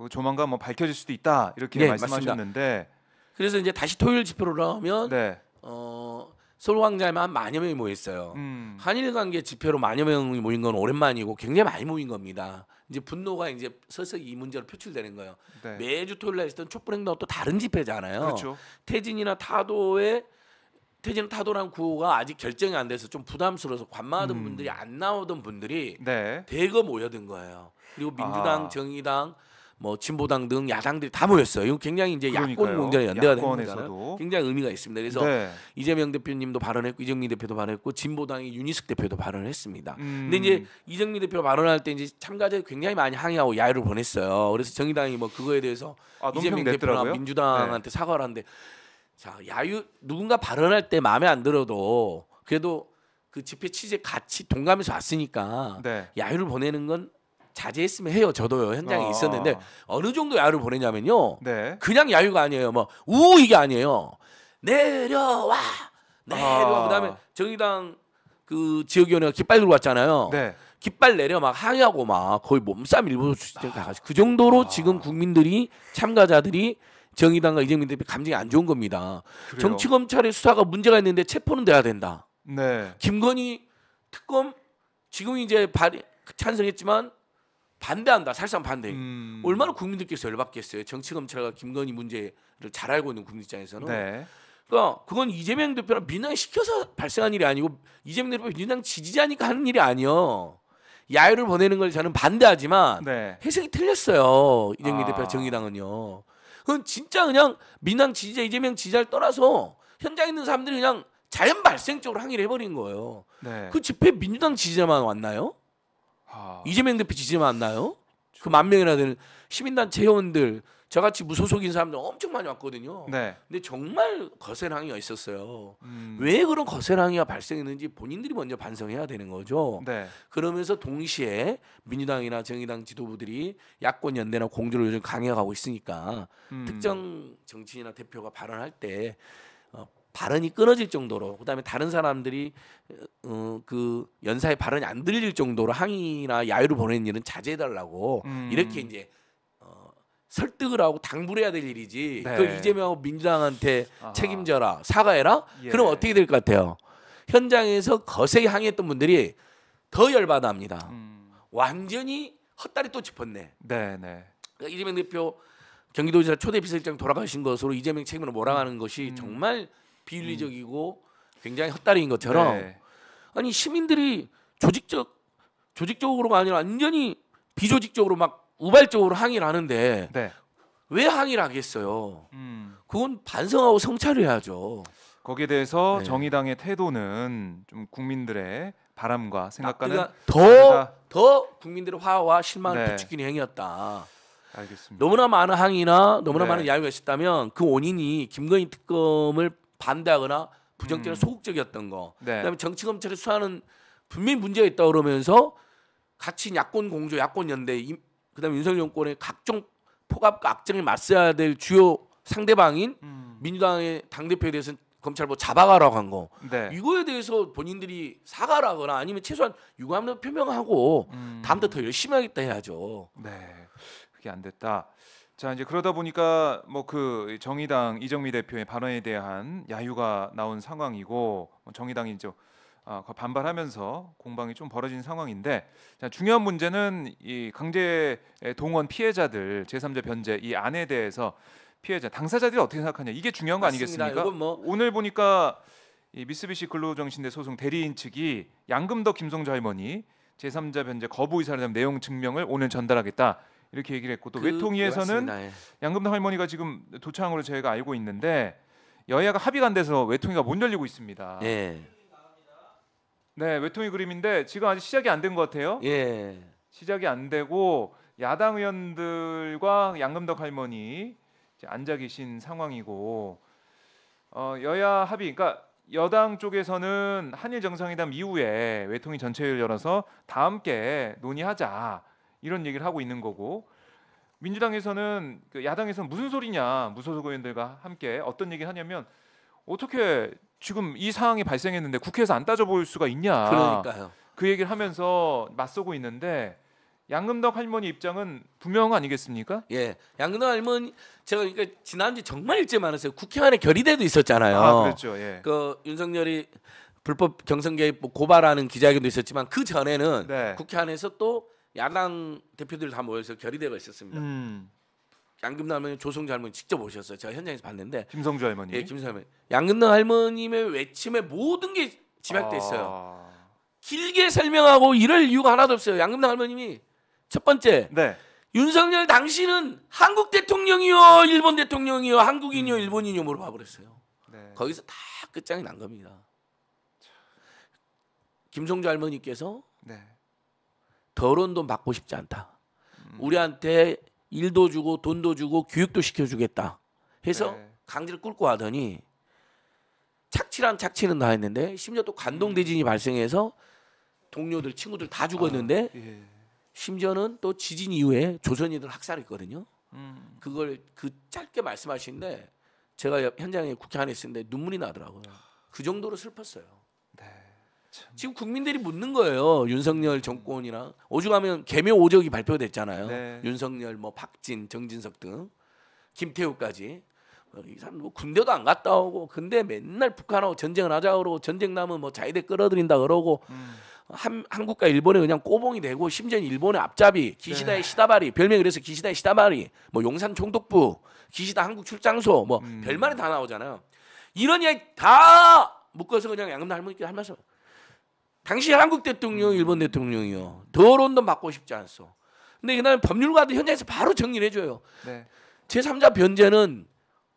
그 조만간 뭐 밝혀질 수도 있다 이렇게 네, 말씀하셨는데 맞습니다. 그래서 이제 다시 토요일 집회로 나오면 네. 어, 서울 광장에만 만여 명이 모였어요. 음. 한일 관계 집회로 만여 명이 모인 건 오랜만이고 굉장히 많이 모인 겁니다. 이제 분노가 이제 서서히 이 문제로 표출되는 거예요. 네. 매주 토요일 날 있었던 촛불 행동 또 다른 집회잖아요. 그렇죠. 태진이나 타도의 태진 타도란 구호가 아직 결정이 안 돼서 좀 부담스러워서 관망하던 음. 분들이 안 나오던 분들이 네. 대거 모여든 거예요. 그리고 민주당, 아. 정의당 뭐 진보당 등 야당들이 다 모였어요. 이거 굉장히 이제 그러니까요. 야권 공전에 연대가 되는 굉장히 의미가 있습니다. 그래서 네. 이재명 대표님도 발언했고 이정미 대표도 발언했고 진보당의 윤희숙 대표도 발언을 했습니다. 음. 근데 이제 이정미 대표 발언할 때 이제 참가자들이 굉장히 많이 항의하고 야유를 보냈어요. 그래서 정의당이 뭐 그거에 대해서 아, 이재명 대표나 민주당한테 네. 사과를 하는데 자, 야유 누군가 발언할 때 마음에 안 들어도 그래도 그 집회 취재 같이 동감해서 왔으니까 네. 야유를 보내는 건 자제했으면 해요. 저도요 현장에 어. 있었는데 어느 정도 야유를 보내냐면요. 네. 그냥 야유가 아니에요. 뭐우 이게 아니에요. 내려와 아. 내려와 어. 그다음에 정의당 그 지역위원회가 깃발 들고 왔잖아요. 네. 깃발 내려 막 항의하고 막 거의 몸싸움 일부러 가가지그 정도로 아. 지금 국민들이 참가자들이 정의당과 이재명 대표 감정이 안 좋은 겁니다. 그래요? 정치 검찰의 수사가 문제가 있는데 체포는 돼야 된다. 네. 김건희 특검 지금 이제 발의 찬성했지만 반대한다. 사실상 반대. 음. 얼마나 국민들께서 열받겠어요. 정치 검찰과 김건희 문제를 잘 알고 있는 국민 입장에서는. 네. 그러니까 그건 이재명 대표랑 민당 시켜서 발생한 일이 아니고 이재명 대표 민당 지지자니까 하는 일이 아니요. 야유를 보내는 걸 저는 반대하지만 네. 해석이 틀렸어요. 이재명 아. 대표 정의당은요. 그건 진짜 그냥 민당 지지자 이재명 지지자를 떠나서 현장에 있는 사람들이 그냥 자연 발생적으로 항의를 해버린 거예요. 네. 그 집회 민주당 지지자만 왔나요? 아. 이재명 대표 지지만 안 나요? 그 만 명이나 되는 시민단체 회원들 저같이 무소속인 사람들 엄청 많이 왔거든요. 네. 근데 정말 거센 항의가 있었어요. 음. 왜 그런 거센 항의가 발생했는지 본인들이 먼저 반성해야 되는 거죠. 네. 그러면서 동시에 민주당이나 정의당 지도부들이 야권 연대나 공조를 요즘 강행하고 있으니까 음. 특정 정치인이나 대표가 발언할 때 발언이 끊어질 정도로 그다음에 다른 사람들이 어, 그 연사의 발언이 안 들릴 정도로 항의나 야유를 보내는 일은 자제해달라고 음. 이렇게 이제 어, 설득을 하고 당부를 해야 될 일이지 네. 그이재명 민주당한테 아하. 책임져라 사과해라 예. 그럼 어떻게 될 것 같아요 현장에서 거세게 항의했던 분들이 더 열받아합니다 음. 완전히 헛다리 또 짚었네 네, 네. 그러니까 이재명 대표 경기도지사 초대 비서실장 돌아가신 것으로 이재명 책임을 몰아가는 것이 음. 정말 비윤리적이고 굉장히 헛다리인 것처럼 네. 아니 시민들이 조직적 조직적으로가 아니라 완전히 비조직적으로 막 우발적으로 항의를 하는데 네. 왜 항의를 하겠어요? 음. 그건 반성하고 성찰해야죠. 거기에 대해서 네. 정의당의 태도는 좀 국민들의 바람과 아, 생각과는 더더 그러니까 더 국민들의 화와 실망을 네. 부추기는 행위였다. 알겠습니다. 너무나 많은 항의나 너무나 네. 많은 야유가 있었다면 그 원인이 김건희 특검을 반대하거나 부정적인 음. 소극적이었던 거. 네. 그다음에 정치 검찰이 수사하는 분명히 문제가 있다 그러면서 같이 야권 공조, 야권 연대, 그다음에 윤석열 정권의 각종 포갑과 악정에 맞서야 될 주요 상대방인 음. 민주당의 당 대표에 대해서는 검찰뭐 잡아가라고 한 거. 네. 이거에 대해서 본인들이 사과하거나 아니면 최소한 유감을 표명하고 음. 다음부터 더 열심히 하겠다 해야죠. 네, 그게 안 됐다. 자 이제 그러다 보니까 뭐 그 정의당 이정미 대표의 발언에 대한 야유가 나온 상황이고 뭐 정의당이 이제 아, 반발하면서 공방이 좀 벌어진 상황인데 자, 중요한 문제는 이 강제 동원 피해자들 제3자 변제 이 안에 대해서 피해자 당사자들이 어떻게 생각하냐 이게 중요한 거 맞습니다. 아니겠습니까? 뭐... 오늘 보니까 이 미쓰비시 근로정신대 소송 대리인 측이 양금덕 김성주 할머니 제3자 변제 거부 의사를 내용 증명을 오늘 전달하겠다 이렇게 얘기를 했고 또 그, 외통위에서는 네, 예. 양금당 할머니가 지금 도창으로 저희가 알고 있는데 여야가 합의가 안 돼서 외통위가 못 열리고 있습니다. 네. 네, 외통위 그림인데 지금 아직 시작이 안 된 것 같아요. 예. 시작이 안 되고 야당 의원들과 양금덕 할머니 이제 앉아 계신 상황이고 어, 여야 합의, 그러니까 여당 쪽에서는 한일 정상회담 이후에 외통위 전체를 열어서 다 함께 논의하자 이런 얘기를 하고 있는 거고 민주당에서는 그 야당에서는 무슨 소리냐 무소속 의원들과 함께 어떤 얘기를 하냐면 어떻게 지금 이 상황이 발생했는데 국회에서 안 따져볼 수가 있냐 그러니까요. 그 얘기를 하면서 맞서고 있는데 양금덕 할머니 입장은 분명 아니겠습니까? 예, 양금덕 할머니 제가 그러니까 지난주 정말 일찍 많았어요. 국회안에 결의대도 있었잖아요. 아, 그렇죠. 예. 그 윤석열이 불법 경선 개입 고발하는 기자회견도 있었지만 그 전에는 네. 국회 안에서 또 야당 대표들 다 모여서 결의대가 있었습니다. 음. 양금남 할머니, 조성주 할머니 직접 오셨어요. 제가 현장에서 봤는데 김성주 할머니. 예, 김성주 할머니. 양금남 할머님의 외침에 모든 게 집약돼 아. 있어요. 길게 설명하고 이럴 이유가 하나도 없어요. 양금남 할머님이 첫 번째 네. 윤석열 당신은 한국 대통령이요, 일본 대통령이요, 한국인이요, 음. 일본인이요 물어봐버렸어요. 네. 거기서 다 끝장이 난 겁니다. 김성주 할머니께서 네. 결혼 도 받고 싶지 않다. 우리한테 일도 주고 돈도 주고 교육도 시켜주겠다. 해서 네. 강제를 끌고 하더니 착취란 착취는 다 했는데 심지어 또 관동 음. 대진이 음. 발생해서 동료들 친구들 다 죽었는데 아, 예. 심지어는 또 지진 이후에 조선인들 학살했거든요. 음. 그걸 그 짧게 말씀하시는데 제가 현장에 국회 안에 있었는데 눈물이 나더라고요. 그 정도로 슬펐어요. 지금 국민들이 묻는 거예요. 윤석열 정권이나 오죽하면 개묘 오적이 발표됐잖아요. 네. 윤석열, 뭐 박진, 정진석 등 김태우까지 어, 이 사람 뭐 군대도 안 갔다 오고 근데 맨날 북한하고 전쟁을 하자 그러고 전쟁 나면 뭐 자위대 끌어들인다 그러고 음. 한, 한국과 일본에 그냥 꼬봉이 되고 심지어 일본의 앞잡이 기시다의 네. 시다바리 별명이 그래서 기시다의 시다바리 뭐 용산 총독부 기시다 한국 출장소 뭐 음. 별말이 다 나오잖아요. 이런 이야기 다 묶어서 그냥 양금나 할머니께 할 말씀 당시 한국 대통령, 일본 대통령이요. 더론돈 받고 싶지 않소. 근데 그다음에 법률가도 현장에서 바로 정리를 해줘요. 네. 제3자 변제는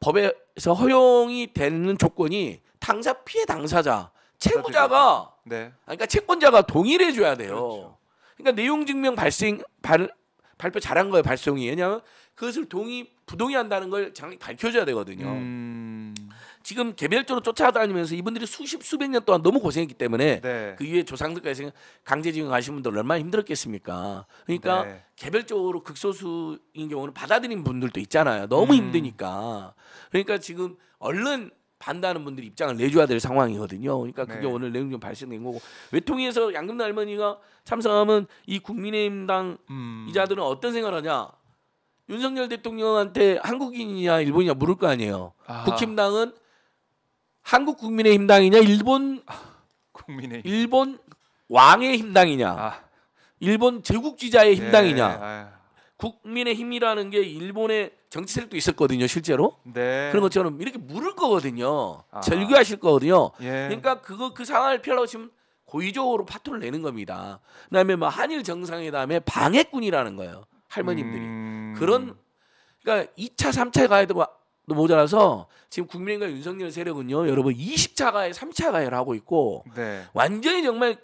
법에서 허용이 되는 조건이 당사 피해 당사자, 채무자가 네. 그러니까 채권자가 동의를 해줘야 돼요. 그렇죠. 그러니까 내용 증명 발생 발, 발표 잘한 거예요 발송이 왜냐하면 그것을 동의 부동의한다는 걸정확 밝혀줘야 되거든요. 음. 지금 개별적으로 쫓아다니면서 이분들이 수십 수백 년 동안 너무 고생했기 때문에 네. 그 이후에 조상들까지 생 강제징용 하신 분들 얼마나 힘들었겠습니까? 그러니까 네. 개별적으로 극소수인 경우는 받아들인 분들도 있잖아요. 너무 음. 힘드니까. 그러니까 지금 얼른 반대하는 분들이 입장을 내줘야 될 상황이거든요. 그러니까 그게 네. 오늘 내용 좀 발생된 거고 외통위에서 양금나 할머니가 참석하면 이 국민의힘당 음. 이자들은 어떤 생각을 하냐? 윤석열 대통령한테 한국인이냐 일본이냐 물을 거 아니에요. 아. 국힘당은 한국 국민의 힘당이냐 일본 국민의 일본 왕의 힘당이냐 아. 일본 제국주의자의 예, 힘당이냐 예, 예, 국민의 힘이라는 게 일본의 정치 세력도 있었거든요 실제로 네. 그런 것처럼 이렇게 물을 거거든요 아. 절규하실 거거든요 예. 그러니까 그거 그 상황을 피하려고 지금 고의적으로 파토를 내는 겁니다 그다음에 뭐 한일 정상회담에 방해꾼이라는 거예요 할머님들이 음. 그런 그러니까 2차 3차에 가야 되고 또 모자라서 지금 국민의힘과 윤석열 세력은요, 여러분 20차 가해, 3차 가해를 하고 있고 네. 완전히 정말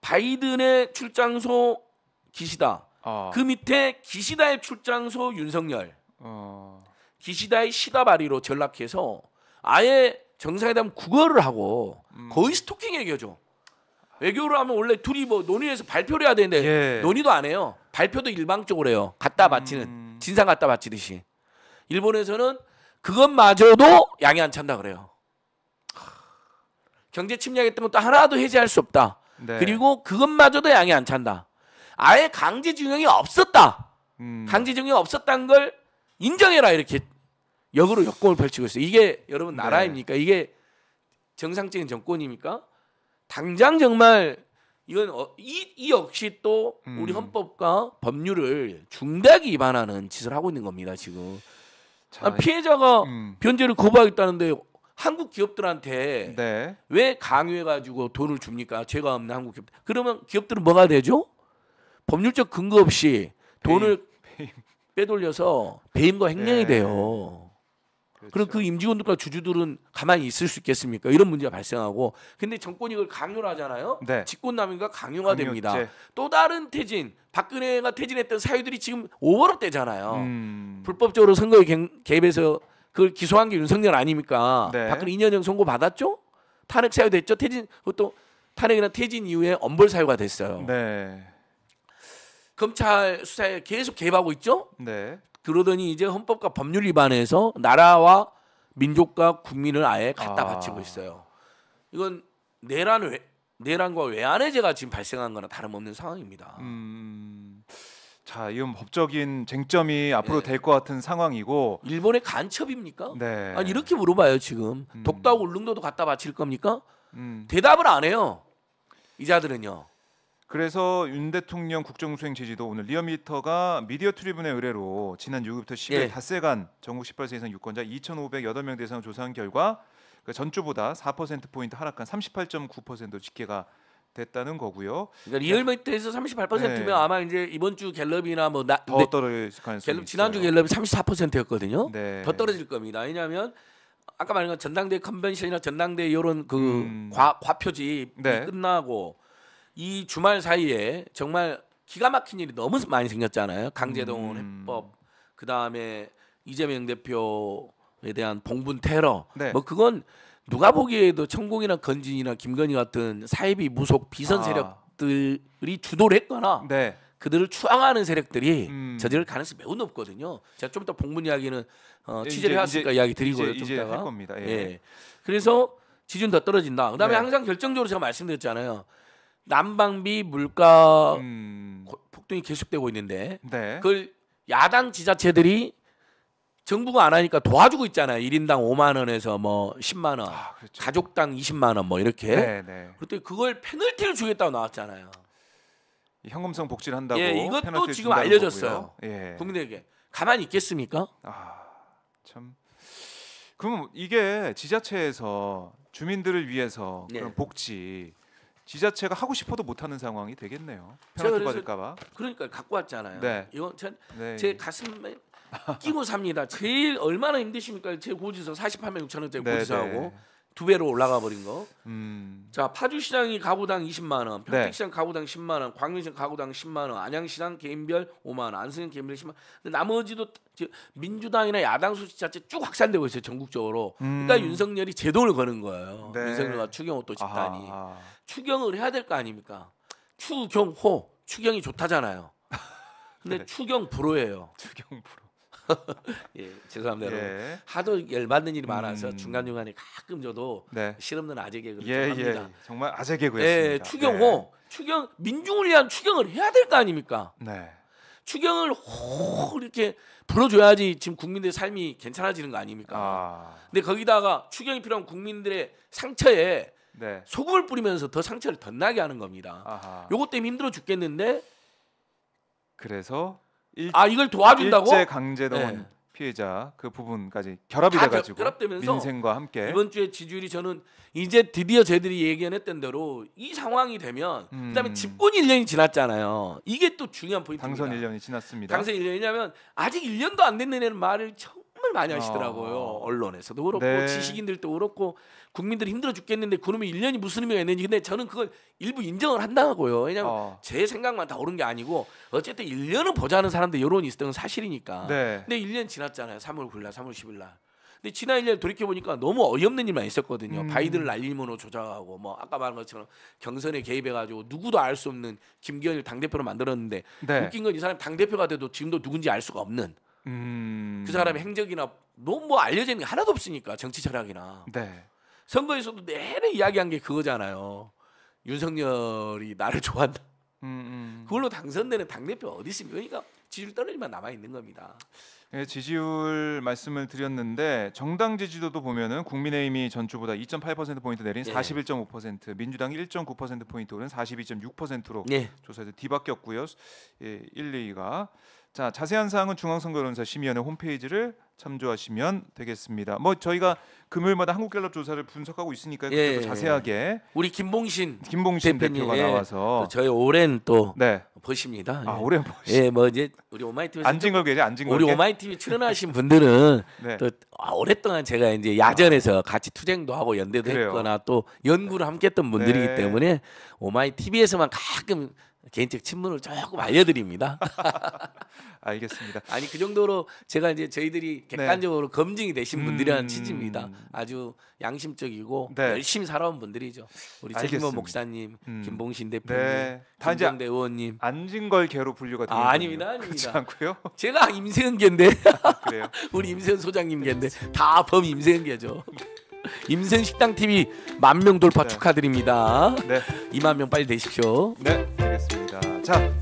바이든의 출장소 기시다. 어. 그 밑에 기시다의 출장소 윤석열, 어. 기시다의 시다바리로 전락해서 아예 정상회담 국어를 하고 음. 거의 스토킹 얘기죠. 외교를 하면 원래 둘이 뭐 논의해서 발표를 해야 되는데 예. 논의도 안 해요. 발표도 일방적으로 해요. 갖다 바치는 음. 진상 갖다 바치듯이. 일본에서는 그것마저도 양이 안 찬다 그래요. 경제 침략에 때문에 또 하나도 해제할 수 없다. 네. 그리고 그것마저도 양이 안 찬다. 아예 강제징용이 없었다. 음. 강제징용이 없었다는 걸 인정해라 이렇게 역으로 역공을 펼치고 있어요. 이게 여러분 네. 나라입니까? 네. 이게 정상적인 정권입니까? 당장 정말 이건 어, 이, 이 역시 또 우리 음. 헌법과 법률을 중대하게 위반하는 짓을 하고 있는 겁니다 지금. 자, 아, 피해자가 음. 변제를 거부하겠다는데 한국 기업들한테 네. 왜 강요해가지고 돈을 줍니까? 죄가 없는 한국 기업. 그러면 기업들은 뭐가 되죠? 법률적 근거 없이 돈을 배임, 배임. 빼돌려서 배임과 네. 횡령이 네. 돼요. 그렇죠. 그럼 그 임직원들과 주주들은 가만히 있을 수 있겠습니까? 이런 문제가 발생하고 근데 정권이 그걸 강요를 하잖아요. 네. 직권남용과 강요가 강요 됩니다. 또 다른 퇴진 박근혜가 퇴진했던 사유들이 지금 5월업 때잖아요. 음. 불법적으로 선거에 개입해서 그걸 기소한 게 윤석열 아닙니까? 네. 박근혜 2년형 선고 받았죠? 탄핵 사유 됐죠? 퇴진 그것도 탄핵이나 퇴진 이후에 엄벌 사유가 됐어요. 네. 검찰 수사에 계속 개입하고 있죠. 네. 그러더니 이제 헌법과 법률 위반해서 나라와 민족과 국민을 아예 갖다 아. 바치고 있어요. 이건 내란 외, 내란과 외환의 제가 지금 발생한 거나 다름없는 상황입니다. 음... 자, 이건 법적인 쟁점이 앞으로 네. 될것 같은 상황이고 일본의 간첩입니까? 네. 아니, 이렇게 물어봐요 지금 음. 독도하고 울릉도도 갖다 바칠 겁니까? 음. 대답을 안 해요. 이 자들은요. 그래서 윤 대통령 국정수행 지지도 오늘 리얼미터가 미디어 트리뷴의 의뢰로 지난 6일부터 10일 예. 닷새간 전국 18세 이상 유권자 2,508명 대상 조사한 결과 그 전주보다 4% 포인트 하락한 38.9%로 집계가 됐다는 거고요. 그러니까 리얼미터에서 38%면 네. 아마 이제 이번 주 갤럽이나 뭐더 네. 떨어질 가능성이 갤럽 지난주 갤럽이 34%였거든요. 네. 더 떨어질 겁니다. 왜냐하면 아까 말한 건 전당대 컨벤션이나 전당대 이런 그 음. 과, 과표지 네. 끝나고 이 주말 사이에 정말 기가 막힌 일이 너무 많이 생겼잖아요. 강제동원 음. 해법, 그 다음에 이재명 대표에 대한 봉분 테러. 네. 뭐 그건 누가 보기에도 천공이나 건진이나 김건희 같은 사이비 무속 비선 세력들이 아. 주도를 했거나 네. 그들을 추앙하는 세력들이 음. 저지를 가능성이 매우 높거든요. 제가 좀 이따 봉분 이야기는 어, 예, 취재를 해왔으니까 이야기 드리고요. 이제, 좀 이따가. 예. 예. 그래서 지준 더 떨어진다. 그다음에 네. 항상 결정적으로 제가 말씀드렸잖아요. 난방비 물가 음. 폭등이 계속되고 있는데 네. 그걸 야당 지자체들이 정부가 안 하니까 도와주고 있잖아요. 1인당 5만 원에서 뭐 10만 원, 아, 그렇죠. 가족당 20만 원 뭐 이렇게. 네, 네. 그때 그걸 페널티를 주겠다고 나왔잖아요. 현금성 복지를 한다고. 예, 이것도 지금 알려졌어요. 예. 국민들에게 가만히 있겠습니까? 아, 참. 그럼 이게 지자체에서 주민들을 위해서 네. 그런 복지 지자체가 하고 싶어도 못하는 상황이 되겠네요. 페널 받을까봐. 그러니까 갖고 왔잖아요. 네. 이건 제, 네. 제 가슴에 끼고 삽니다. 제일 얼마나 힘드십니까? 제 고지서 48만 6천 원짜리 고지서하고 네. 두 배로 올라가 버린 거. 음. 자 파주시장이 가구당 20만 원, 네. 평택시장 네. 가구당 10만 원, 광명시장 가구당 10만 원, 안양시장 개인별 5만 원, 안성현 개인별 10만 원. 근데 나머지도 민주당이나 야당 소식 자체 쭉 확산되고 있어요 전국적으로. 그러니까 음. 그러니까 윤석열이 제동을 거는 거예요. 네. 윤석열과 추경호 또 집단이 아하. 추경을 해야 될 거 아닙니까? 추경호 추경이 좋다잖아요. 근데 네. 추경 불호예요. 추경 불호. 예, 죄송합니다. 예. 하도 열받는 일이 많아서 음. 중간 중간에 가끔 저도 네. 실없는 아재 개그를 예, 예, 합니다. 예. 정말 아재 개그였습니다. 예, 추경호, 네. 추경 민중을 위한 추경을 해야 될 거 아닙니까? 네. 추경을 호 이렇게 불어줘야지 지금 국민들의 삶이 괜찮아지는 거 아닙니까? 아. 근데 거기다가 추경이 필요한 국민들의 상처에 네. 소금을 뿌리면서 더 상처를 덧나게 하는 겁니다. 아하. 요것 때문에 힘들어 죽겠는데 그래서 일, 아 이걸 도와준다고? 일제 강제동원 네. 피해자 그 부분까지 결합이 돼가지고 결합되면서 민생과 함께 이번 주에 지지율이 저는 이제 드디어 저희들이 예견했던 대로 이 상황이 되면 음. 그다음에 집권 1년이 지났잖아요. 이게 또 중요한 포인트입니다. 당선 1년이 지났습니다. 당선 1년이냐면 아직 1년도 안 됐는 애는 말을 쳐 말씀을 많이 하시더라고요. 어. 언론에서도 그렇고 네. 지식인들도 그렇고 국민들이 힘들어 죽겠는데 그러면 1년이 무슨 의미가 있는지 근데 저는 그걸 일부 인정을 한다고요. 왜냐하면 어. 제 생각만 다 옳은 게 아니고 어쨌든 1년은 보자는 사람들 여론이 있었던 건 사실이니까. 네. 근데 1년 지났잖아요. 3월 9일 날 3월 10일 날. 근데 지난 1년 돌이켜 보니까 너무 어이없는 일만 있었거든요. 음. 바이든을 날리면으로 조작하고 뭐 아까 말한 것처럼 경선에 개입해 가지고 누구도 알 수 없는 김기현을 당 대표로 만들었는데 네. 웃긴 건 이 사람 당 대표가 돼도 지금도 누군지 알 수가 없는 음... 그 사람의 행적이나 너무 뭐 알려져 있는 게 하나도 없으니까 정치 철학이나 네. 선거에서도 내내 이야기한 게 그거잖아요. 윤석열이 나를 좋아한다. 음, 음. 그걸로 당선되는 당대표 어디 있습니까? 그러니까 지지율 떨어지만 남아 있는 겁니다. 네, 지지율 말씀을 드렸는데 정당 지지도도 보면은 국민의힘이 전주보다 2.8% 포인트 내린 네. 예. 41.5%, 민주당이 1.9% 포인트 오른 42.6%로 네. 예. 조사해서 뒤바뀌었고요. 예, 1, 2가 자 자세한 사항은 중앙선거론사 심의위원회 홈페이지를 참조하시면 되겠습니다. 뭐 저희가 금요일마다 한국갤럽 조사를 분석하고 있으니까 예, 예, 예, 자세하게 우리 김봉신, 김봉신 대표가 예, 나와서 저희 오랜 또 네. 보십니다. 아, 예. 오랜 보시. 예, 뭐 이제 우리 오마이TV 안징걸게 안징걸 우리 오마이TV 출연하신 분들은 네. 또 아, 오랫동안 제가 이제 야전에서 같이 투쟁도 하고 연대도 그래요. 했거나 또 연구를 함께 했던 분들이기 네. 때문에 오마이TV에서만 가끔 개인적 친문을 조금 알려드립니다. 알겠습니다. 아니 그 정도로 제가 이제 저희들이 네. 객관적으로 네. 검증이 되신 분들이라는 음... 취지입니다. 아주 양심적이고 네. 열심히 살아온 분들이죠. 우리 최진모 목사님, 음... 김봉신 대표님, 네. 김정대 의원님, 안진걸계로 분류가 되는 아, 아닙니다, 아닙니다. 그렇지 않고요. 제가 임세은계인데 아, 그래요. 우리 음. 임세은 소장님계인데 다 범 임세은계죠. 임세은 식당 TV 만 명 돌파 네. 축하드립니다. 네. 2만 명 빨리 되십시오. 네. 자.